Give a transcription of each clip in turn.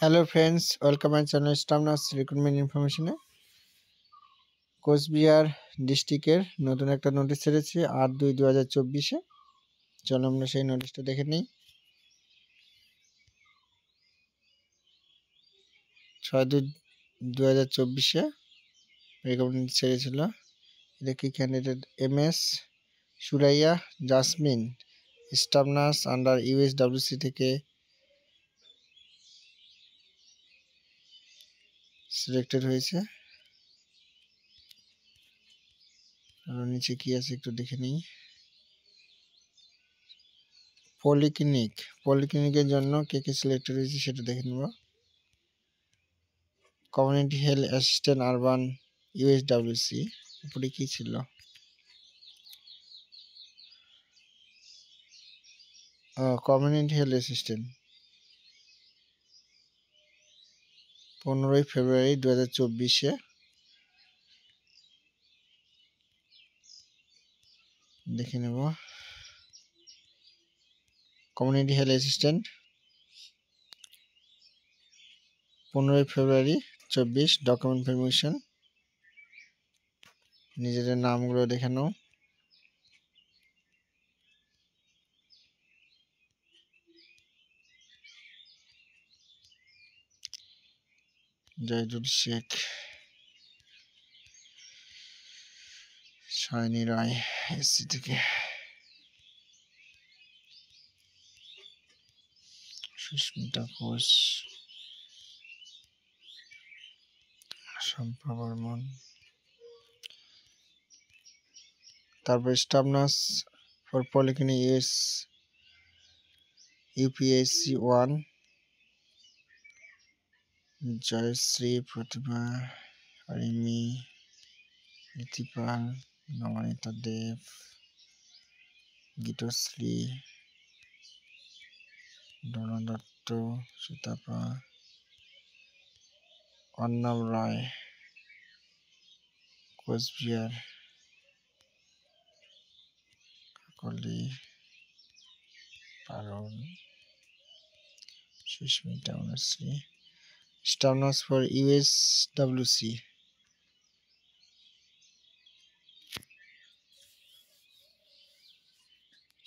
Hello friends welcome my channel staff nurse recruitment ইনফরমেশনে কোচবিহার ডিস্ট্রিক্টের নতুন একটা নোটিশ ছেড়েছি আট দুই দু হাজার চব্বিশে চলো আমরা সেই নোটিশটা দেখে নিই ছয় দুই দু হাজার চব্বিশে রেকমেন্ড ছেড়েছিল এটা কি candidate M S Suraiya Jasmin staff nurse under USWC থেকে সিলেক্টেড হয়েছে আর নিচে কি আছে একটু দেখে নিই পলিক্লিনিক পলিক্লিনিকের জন্য কে কে সিলেক্টেড হয়েছে সেটা দেখে নেব community health assistant urban USWC উপরে কী ছিল কমিউনিটি হেলথ অ্যাসিস্ট্যান্ট পনেরোই ফেব্রুয়ারি দু হাজার চব্বিশে দেখে নেব কমিউনিটি হেলথ অ্যাসিস্ট্যান্ট পনেরোই ফেব্রুয়ারি চব্বিশ ডকুমেন্ট ফরমেশন নিজেদের নামগুলো দেখে নাও জাইদুল শেখ সায়নী রায় এসি থেকে সুস্মিতা ঘোষ শম্পা বর্মন তারপর staff nurse for polyclinic UPSC one Joyshree Pratibha Rimi Nitipal Nabanita Deb Gitashree দন Dutta Sitapa Arnab Roy Coochbehar Kakoli Paran Susmita Anushree standards for USWC.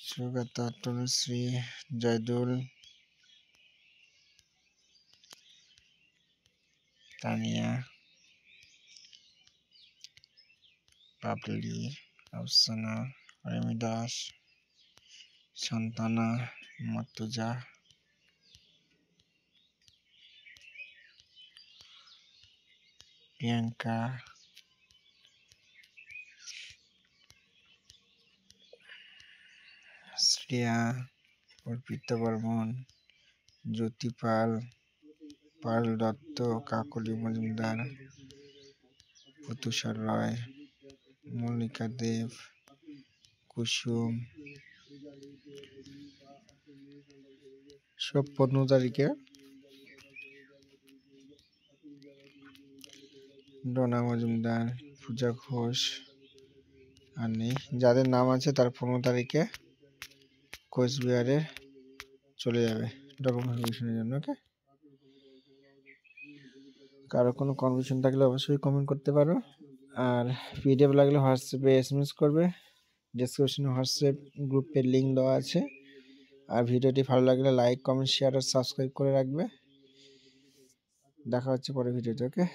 Sugata Tanushree Joydul Tania Pabli Afsana Remi Das Santana Mortuza Priyanka Shreya Arpita Barman Jyoti Pal Pal Dutta Kakoli Majumdar প্রতুষার রায় মল্লিকা দেব কুসুম সব পনেরো তারিখে ডোনা মজুমদার পূজা ঘোষ আর নেই যাদের নাম আছে তার পনেরো তারিখে কোচবিহারে চলে যাবে ডকুমেন্ট জন্য ওকে কারো কোনো কনফিউশন থাকলে অবশ্যই কমেন্ট করতে পারো আর পিডিএফ লাগলে হোয়াটসঅ্যাপে এস এম এস করবে ডিসক্রিপশনে হোয়াটসঅ্যাপ গ্রুপের লিঙ্ক দেওয়া আছে আর ভিডিওটি ভালো লাগলে লাইক কমেন্ট শেয়ার আর সাবস্ক্রাইব করে রাখবে দেখা হচ্ছে পরে ভিডিওতে ওকে